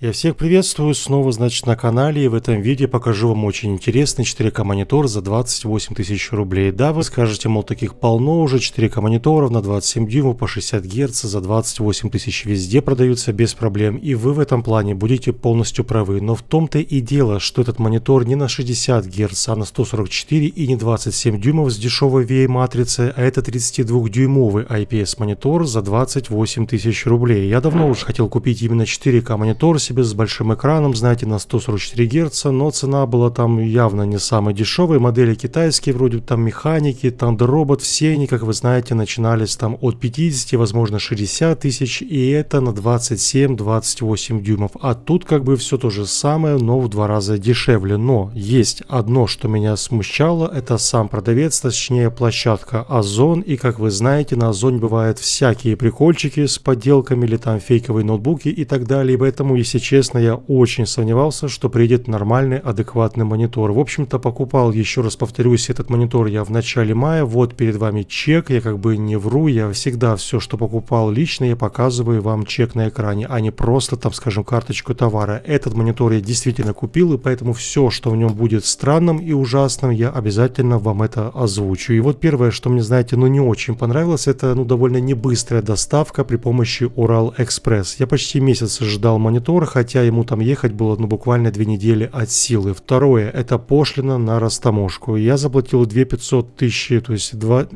Я всех приветствую, снова значит на канале и в этом видео покажу вам очень интересный 4К монитор за 28 тысяч рублей. Да, вы скажете, мол таких полно уже, 4К мониторов на 27 дюймов по 60 Гц за 28 тысяч везде продаются без проблем и вы в этом плане будете полностью правы. Но в том-то и дело, что этот монитор не на 60 Гц, а на 144 и не 27 дюймов с дешевой VA матрицы, а это 32 дюймовый IPS монитор за 28 тысяч рублей. Я давно уже хотел купить именно 4К монитор себе с большим экраном, знаете, на 144 Гц, но цена была там явно не самая дешевая. Модели китайские, вроде там механики, Thunderobot, все они, как вы знаете, начинались там от 50, возможно 60 тысяч, и это на 27-28 дюймов. А тут как бы все то же самое, но в два раза дешевле. Но есть одно, что меня смущало, это сам продавец, точнее площадка Озон, и как вы знаете, на Озоне бывают всякие прикольчики с подделками или там фейковые ноутбуки и так далее, поэтому если если честно, я очень сомневался, что приедет нормальный, адекватный монитор. В общем-то, покупал, еще раз повторюсь, этот монитор я в начале мая. Вот перед вами чек, я как бы не вру, я всегда все, что покупал лично, я показываю вам чек на экране, а не просто там, скажем, карточку товара. Этот монитор я действительно купил, и поэтому все, что в нем будет странным и ужасным, я обязательно вам это озвучу. И вот первое, что мне, знаете, ну не очень понравилось, это ну довольно небыстрая доставка при помощи Урал Экспресс. Я почти месяц ждал монитор, хотя ему там ехать было ну, буквально две недели от силы. Второе, это пошлина на растаможку. Я заплатил 2 500 тысячи, то есть 2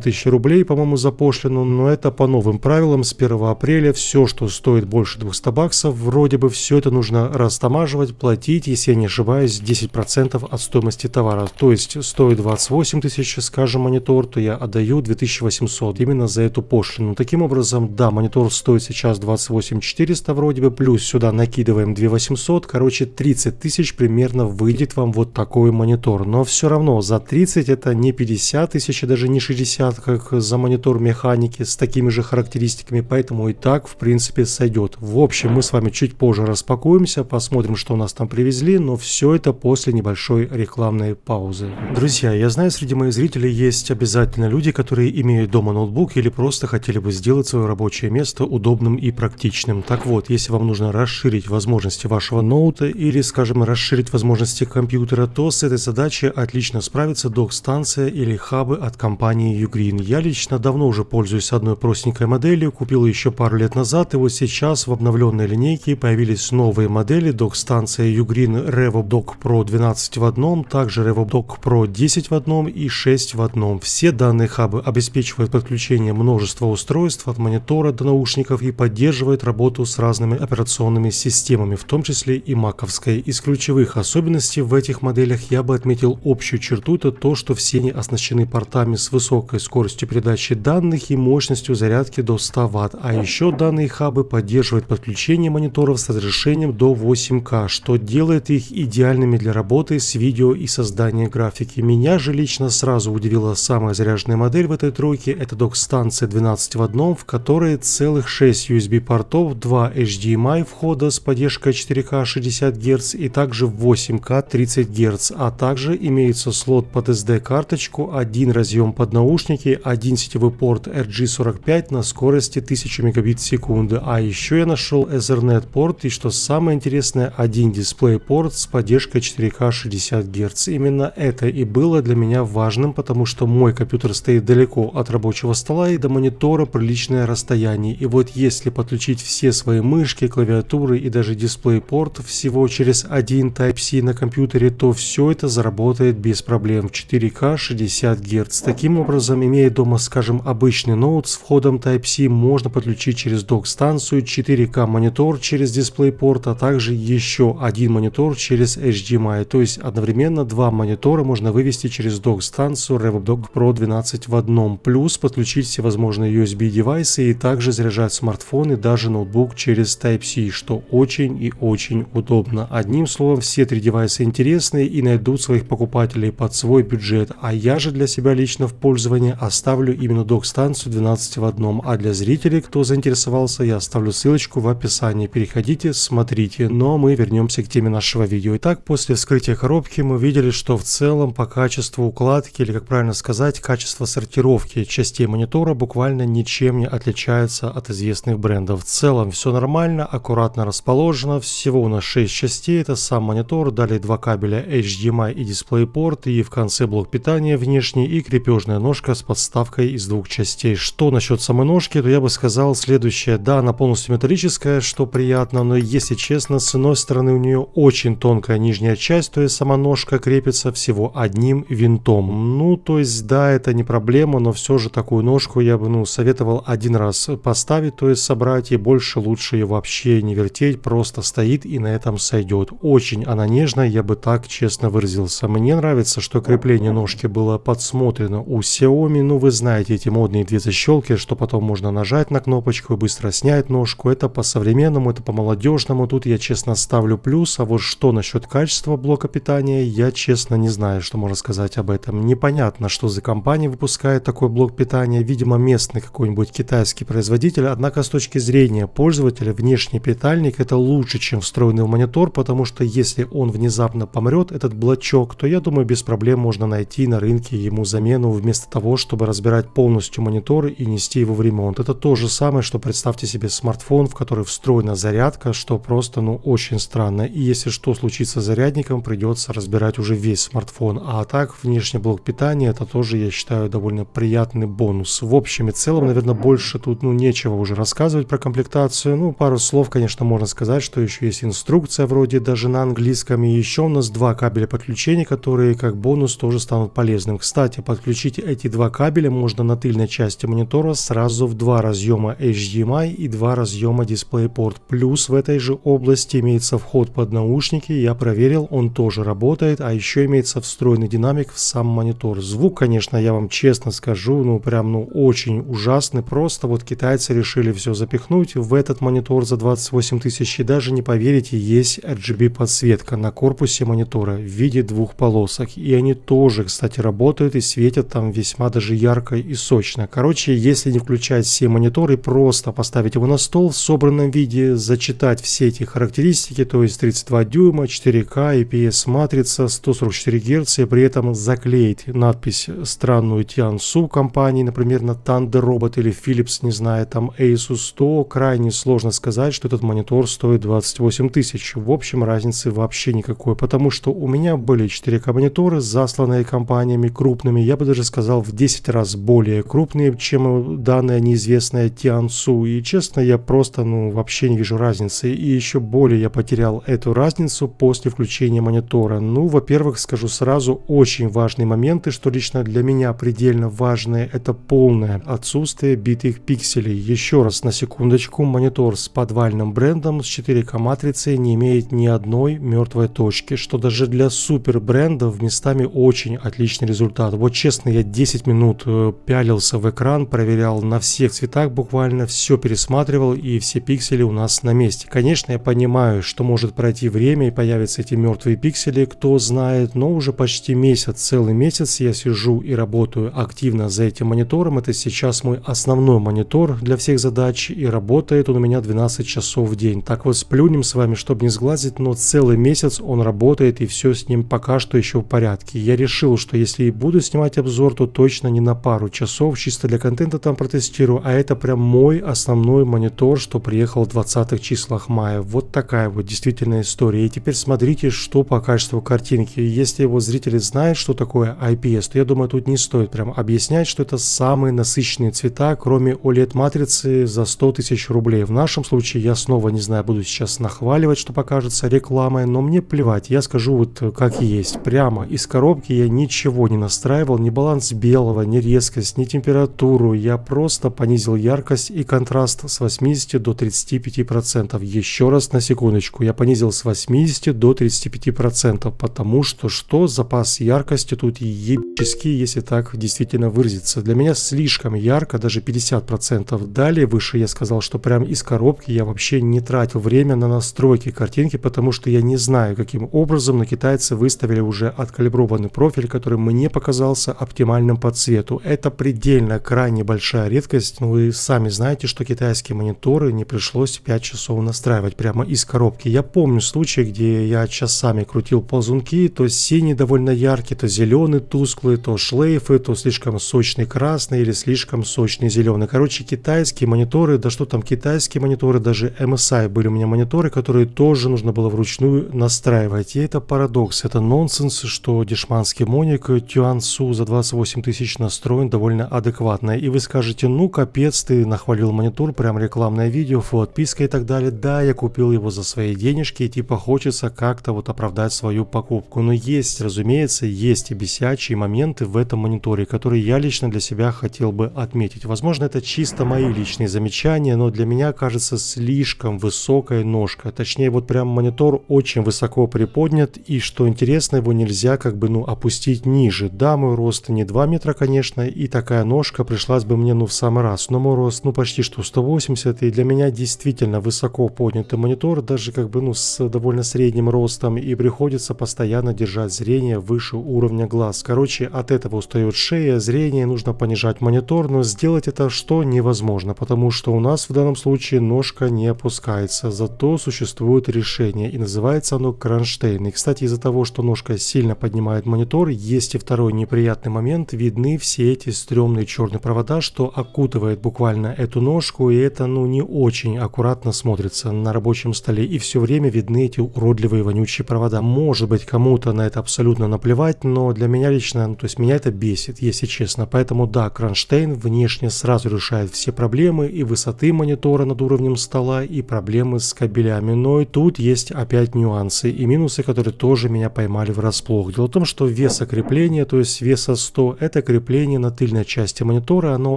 тысячи рублей, по-моему, за пошлину, но это по новым правилам с 1 апреля все, что стоит больше 200 баксов, вроде бы все это нужно растамаживать, платить, если я не ошибаюсь, 10% от стоимости товара. То есть стоит 28 тысяч, скажем, монитор, то я отдаю 2800 именно за эту пошлину. Таким образом, да, монитор стоит сейчас 28 400 вроде бы, плюс сюда накидываем 2800, короче 30 тысяч примерно выйдет вам вот такой монитор. Но все равно за 30 это не 50 тысяч, даже не не 60, как за монитор механики с такими же характеристиками, поэтому и так, в принципе, сойдет. В общем, мы с вами чуть позже распакуемся, посмотрим, что у нас там привезли, но все это после небольшой рекламной паузы. Друзья, я знаю, среди моих зрителей есть обязательно люди, которые имеют дома ноутбук или просто хотели бы сделать свое рабочее место удобным и практичным. Так вот, если вам нужно расширить возможности вашего ноута или, скажем, расширить возможности компьютера, то с этой задачей отлично справится док-станция или хабы от компании компании Ugreen. Я лично давно уже пользуюсь одной простенькой моделью, купил еще пару лет назад, и вот сейчас в обновленной линейке появились новые модели док-станция Ugreen Revo Dock Pro 12 в одном, также Revo Dock Pro 10 в одном и 6 в одном. Все данные хабы обеспечивают подключение множества устройств от монитора до наушников и поддерживают работу с разными операционными системами, в том числе и маковской. Из ключевых особенностей в этих моделях я бы отметил общую черту, это то, что все они оснащены портами с высокой скоростью передачи данных и мощностью зарядки до 100 Вт, а еще данные хабы поддерживают подключение мониторов с разрешением до 8К, что делает их идеальными для работы с видео и создания графики. Меня же лично сразу удивила самая заряженная модель в этой тройке, это док-станция 12 в одном, в которой целых 6 USB портов, 2 HDMI входа с поддержкой 4К 60 Гц и также 8К 30 Гц, а также имеется слот под SD-карточку, один разъем под наушники, один сетевой порт RG45 на скорости 1000 мегабит в секунду, а еще я нашел Ethernet порт и что самое интересное, один дисплей порт с поддержкой 4К 60 Гц. Именно это и было для меня важным, потому что мой компьютер стоит далеко от рабочего стола и до монитора приличное расстояние. И вот если подключить все свои мышки, клавиатуры и даже дисплей порт всего через один Type-C на компьютере, то все это заработает без проблем в 4К 60 Гц. Таким Таким образом, имея дома, скажем, обычный ноут с входом Type-C, можно подключить через док-станцию 4К монитор через DisplayPort, а также еще один монитор через HDMI, то есть одновременно два монитора можно вывести через док-станцию RevDoc Pro 12 в одном, плюс подключить всевозможные USB девайсы и также заряжать смартфон и даже ноутбук через Type-C, что очень и очень удобно. Одним словом, все три девайса интересные и найдут своих покупателей под свой бюджет, а я же для себя лично в пользования оставлю именно док-станцию 12 в одном, а для зрителей, кто заинтересовался, я оставлю ссылочку в описании. Переходите, смотрите. Но ну, а мы вернемся к теме нашего видео. Итак, после вскрытия коробки мы видели, что в целом по качеству укладки, или как правильно сказать, качество сортировки частей монитора буквально ничем не отличается от известных брендов. В целом все нормально, аккуратно расположено, всего у нас 6 частей, это сам монитор, далее два кабеля HDMI и DisplayPort, и в конце блок питания внешний и крепежный обычная ножка с подставкой из двух частей. Что насчет самой ножки, то я бы сказал следующее. Да, она полностью металлическая, что приятно, но если честно, с одной стороны у нее очень тонкая нижняя часть, то есть сама ножка крепится всего одним винтом. Ну, то есть, да, это не проблема, но все же такую ножку я бы, ну, советовал один раз поставить, то есть собрать, и больше лучше ее вообще не вертеть, просто стоит и на этом сойдет. Очень она нежная, я бы так честно выразился. Мне нравится, что крепление ножки было подсмотрено у у Xiaomi, ну вы знаете эти модные две защелки, что потом можно нажать на кнопочку и быстро снять ножку. Это по-современному, это по-молодежному. Тут я честно ставлю плюс, а вот что насчет качества блока питания, я честно не знаю, что можно сказать об этом. Непонятно, что за компания выпускает такой блок питания. Видимо, местный какой-нибудь китайский производитель. Однако с точки зрения пользователя внешний питальник это лучше, чем встроенный в монитор, потому что если он внезапно помрет, этот блочок, то я думаю без проблем можно найти на рынке ему замену в вместо того, чтобы разбирать полностью монитор и нести его в ремонт. Это то же самое, что представьте себе смартфон, в который встроена зарядка, что просто, ну, очень странно. И если что случится с зарядником, придется разбирать уже весь смартфон. А так, внешний блок питания, это тоже, я считаю, довольно приятный бонус. В общем и целом, наверное, больше тут, ну, нечего уже рассказывать про комплектацию. Ну, пару слов, конечно, можно сказать, что еще есть инструкция вроде даже на английском. И еще у нас два кабеля подключения, которые как бонус тоже станут полезным. Кстати, подключить эти два кабеля можно на тыльной части монитора сразу в два разъема HDMI и два разъема DisplayPort. Плюс в этой же области имеется вход под наушники, я проверил, он тоже работает, а еще имеется встроенный динамик в сам монитор. Звук, конечно, я вам честно скажу, ну прям ну очень ужасный, просто вот китайцы решили все запихнуть в этот монитор за 28 тысяч и даже не поверите, есть RGB подсветка на корпусе монитора в виде двух полосок и они тоже, кстати, работают и светят там весьма даже ярко и сочно. Короче, если не включать все мониторы, просто поставить его на стол в собранном виде, зачитать все эти характеристики, то есть 32 дюйма, 4К, IPS-матрица, 144 Гц, и при этом заклеить надпись странную тиансу компании, например, на Thunder Robot или Philips, не знаю, там Asus 100, крайне сложно сказать, что этот монитор стоит 28 тысяч. В общем, разницы вообще никакой, потому что у меня были 4К мониторы, засланные компаниями крупными, я бы даже сказал, в 10 раз более крупные, чем данная неизвестная Тиансу. И честно, я просто, ну, вообще не вижу разницы. И еще более я потерял эту разницу после включения монитора. Ну, во-первых, скажу сразу, очень важные моменты, что лично для меня предельно важные, это полное отсутствие битых пикселей. Еще раз, на секундочку, монитор с подвальным брендом с 4К матрицей не имеет ни одной мертвой точки, что даже для супер брендов местами очень отличный результат. Вот честно, я я 10 минут э, пялился в экран, проверял на всех цветах буквально, все пересматривал и все пиксели у нас на месте. Конечно, я понимаю, что может пройти время и появятся эти мертвые пиксели, кто знает, но уже почти месяц, целый месяц я сижу и работаю активно за этим монитором. Это сейчас мой основной монитор для всех задач и работает он у меня 12 часов в день. Так вот сплюнем с вами, чтобы не сглазить, но целый месяц он работает и все с ним пока что еще в порядке. Я решил, что если и буду снимать обзор, черту точно не на пару часов, чисто для контента там протестирую, а это прям мой основной монитор, что приехал в 20 числах мая. Вот такая вот действительно история. И теперь смотрите, что по качеству картинки. Если его зрители знают, что такое IPS, то я думаю, тут не стоит прям объяснять, что это самые насыщенные цвета, кроме OLED-матрицы за 100 тысяч рублей. В нашем случае я снова, не знаю, буду сейчас нахваливать, что покажется рекламой, но мне плевать, я скажу вот как есть. Прямо из коробки я ничего не настраивал, не баланс нюанс белого, не резкость, ни температуру. Я просто понизил яркость и контраст с 80 до 35%. Еще раз на секундочку. Я понизил с 80 до 35%, потому что что запас яркости тут ебический, если так действительно выразиться. Для меня слишком ярко, даже 50%. Далее выше я сказал, что прям из коробки я вообще не тратил время на настройки картинки, потому что я не знаю, каким образом на китайцы выставили уже откалиброванный профиль, который мне показался оптимальным минимальным по цвету. Это предельно крайне большая редкость. Ну, вы сами знаете, что китайские мониторы не пришлось 5 часов настраивать прямо из коробки. Я помню случай, где я часами крутил ползунки, то синий довольно яркий, то зеленый тусклый, то шлейфы, то слишком сочный красный или слишком сочный зеленый. Короче, китайские мониторы, да что там китайские мониторы, даже MSI были у меня мониторы, которые тоже нужно было вручную настраивать. И это парадокс, это нонсенс, что дешманский моник Тюансу за 28 8 тысяч настроен довольно адекватно. И вы скажете, ну капец, ты нахвалил монитор, прям рекламное видео, фу, отписка и так далее. Да, я купил его за свои денежки, и типа хочется как-то вот оправдать свою покупку. Но есть, разумеется, есть и бесячие моменты в этом мониторе, которые я лично для себя хотел бы отметить. Возможно, это чисто мои личные замечания, но для меня кажется слишком высокая ножка. Точнее, вот прям монитор очень высоко приподнят, и что интересно, его нельзя как бы, ну, опустить ниже. Да, мой рост не 2 метра, конечно, и такая ножка пришлась бы мне ну в самый раз, но мой рост ну почти что 180, и для меня действительно высоко поднятый монитор, даже как бы ну с довольно средним ростом, и приходится постоянно держать зрение выше уровня глаз. Короче, от этого устает шея, зрение, нужно понижать монитор, но сделать это что невозможно, потому что у нас в данном случае ножка не опускается, зато существует решение, и называется оно кронштейн. И, кстати, из-за того, что ножка сильно поднимает монитор, есть и второй неприятный момент, момент видны все эти стрёмные черные провода, что окутывает буквально эту ножку, и это ну не очень аккуратно смотрится на рабочем столе. И все время видны эти уродливые вонючие провода. Может быть кому-то на это абсолютно наплевать, но для меня лично, ну, то есть меня это бесит, если честно. Поэтому да, кронштейн внешне сразу решает все проблемы и высоты монитора над уровнем стола, и проблемы с кабелями. Но и тут есть опять нюансы и минусы, которые тоже меня поймали врасплох. Дело в том, что веса крепления, то есть веса стола что это крепление на тыльной части монитора, оно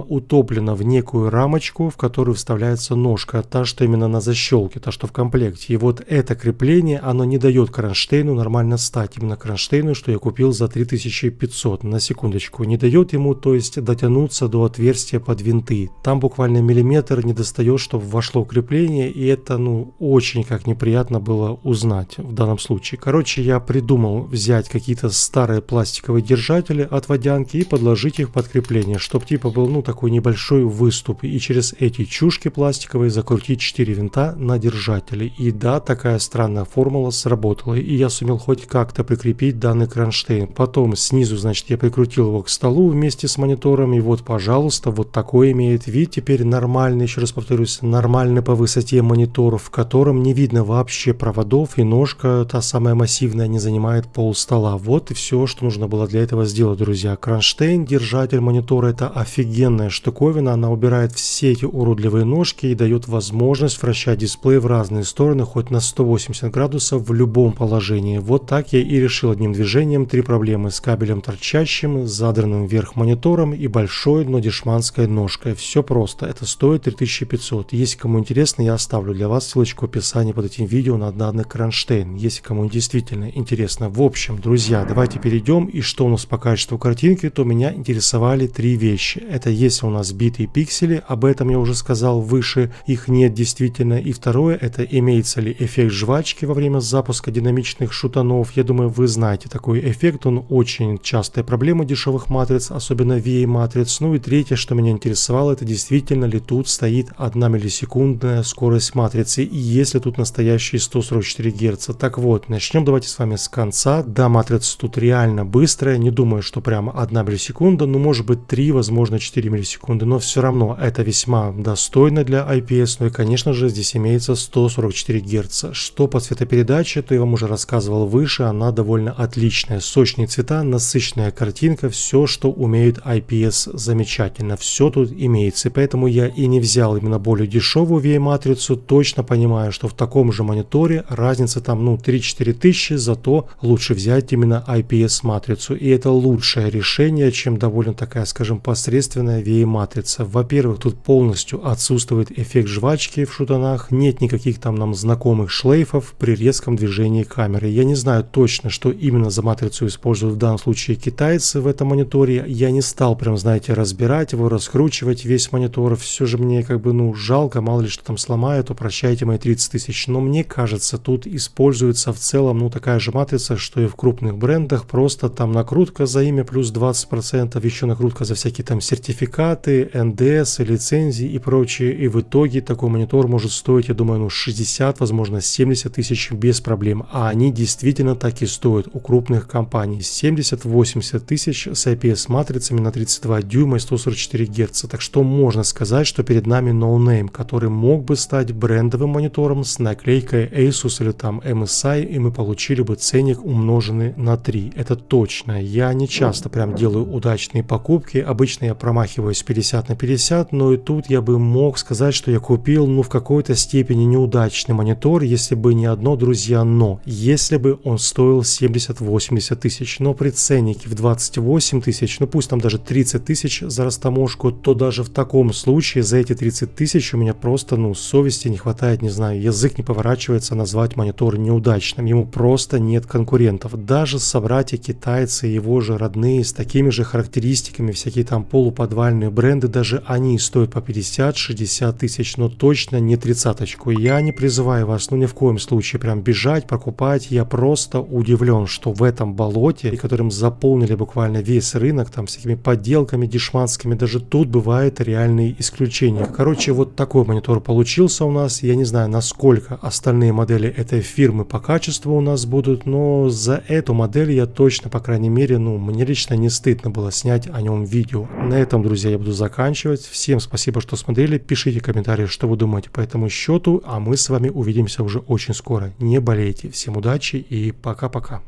утоплено в некую рамочку, в которую вставляется ножка, та, что именно на защелке, та, что в комплекте. И вот это крепление, оно не дает кронштейну нормально стать, именно кронштейну, что я купил за 3500, на секундочку. Не дает ему, то есть, дотянуться до отверстия под винты. Там буквально миллиметр не достает, чтобы вошло крепление, и это, ну, очень как неприятно было узнать в данном случае. Короче, я придумал взять какие-то старые пластиковые держатели, отводя стянки и подложить их под крепление, чтобы типа был ну такой небольшой выступ. И через эти чушки пластиковые закрутить 4 винта на держателе. И да, такая странная формула сработала. И я сумел хоть как-то прикрепить данный кронштейн. Потом снизу, значит, я прикрутил его к столу вместе с монитором. И вот, пожалуйста, вот такой имеет вид. Теперь нормальный, еще раз повторюсь, нормальный по высоте монитор, в котором не видно вообще проводов. И ножка, та самая массивная, не занимает пол стола. Вот и все, что нужно было для этого сделать, друзья кронштейн, держатель монитора – это офигенная штуковина, она убирает все эти уродливые ножки и дает возможность вращать дисплей в разные стороны хоть на 180 градусов в любом положении. Вот так я и решил одним движением три проблемы с кабелем торчащим, задранным вверх монитором и большой, но дешманской ножкой. Все просто, это стоит 3500. Если кому интересно, я оставлю для вас ссылочку в описании под этим видео на данный кронштейн, если кому действительно интересно. В общем, друзья, давайте перейдем и что у нас по качеству картинки картинке, то меня интересовали три вещи. Это если у нас битые пиксели, об этом я уже сказал выше, их нет действительно. И второе, это имеется ли эффект жвачки во время запуска динамичных шутанов. Я думаю, вы знаете такой эффект, он очень частая проблема дешевых матриц, особенно VA матриц. Ну и третье, что меня интересовало, это действительно ли тут стоит 1 миллисекундная скорость матрицы, и если тут настоящие 144 Гц. Так вот, начнем давайте с вами с конца. Да, матрица тут реально быстрая, не думаю, что прямо 1 миллисекунда, ну может быть 3, возможно 4 миллисекунды, но все равно это весьма достойно для IPS, ну и конечно же здесь имеется 144 Гц. Что по цветопередаче, то я вам уже рассказывал выше, она довольно отличная, сочные цвета, насыщенная картинка, все что умеет IPS замечательно, все тут имеется, поэтому я и не взял именно более дешевую VA-матрицу, точно понимаю, что в таком же мониторе разница там ну 3-4 тысячи, зато лучше взять именно IPS-матрицу, и это лучшее решение решение, чем довольно такая, скажем, посредственная VA-матрица. Во-первых, тут полностью отсутствует эффект жвачки в шутанах, нет никаких там нам знакомых шлейфов при резком движении камеры. Я не знаю точно, что именно за матрицу используют в данном случае китайцы в этом мониторе. Я не стал прям, знаете, разбирать его, раскручивать весь монитор. Все же мне как бы, ну, жалко, мало ли что там сломают, упрощайте мои 30 тысяч. Но мне кажется, тут используется в целом, ну, такая же матрица, что и в крупных брендах, просто там накрутка за имя плюс 2 20% еще накрутка за всякие там сертификаты, НДС, лицензии и прочее. И в итоге такой монитор может стоить, я думаю, ну 60, возможно 70 тысяч без проблем. А они действительно так и стоят у крупных компаний. 70-80 тысяч с IPS-матрицами на 32 дюйма и 144 Гц. Так что можно сказать, что перед нами ноунейм, no который мог бы стать брендовым монитором с наклейкой Asus или там MSI, эм и мы получили бы ценник умноженный на 3. Это точно. Я не часто прям делаю удачные покупки. Обычно я промахиваюсь 50 на 50, но и тут я бы мог сказать, что я купил, ну, в какой-то степени неудачный монитор, если бы не одно, друзья, но. Если бы он стоил 70-80 тысяч, но при ценнике в 28 тысяч, ну, пусть там даже 30 тысяч за растаможку, то даже в таком случае за эти 30 тысяч у меня просто, ну, совести не хватает, не знаю, язык не поворачивается назвать монитор неудачным. Ему просто нет конкурентов. Даже собратья китайцы, его же родные такими же характеристиками, всякие там полуподвальные бренды, даже они стоят по 50-60 тысяч, но точно не тридцаточку. Я не призываю вас, ну ни в коем случае, прям бежать, покупать. Я просто удивлен, что в этом болоте, которым заполнили буквально весь рынок, там всякими подделками дешманскими, даже тут бывают реальные исключения. Короче, вот такой монитор получился у нас. Я не знаю, насколько остальные модели этой фирмы по качеству у нас будут, но за эту модель я точно, по крайней мере, ну, мне лично не не стыдно было снять о нем видео. На этом, друзья, я буду заканчивать. Всем спасибо, что смотрели. Пишите комментарии, что вы думаете по этому счету. А мы с вами увидимся уже очень скоро. Не болейте. Всем удачи и пока-пока.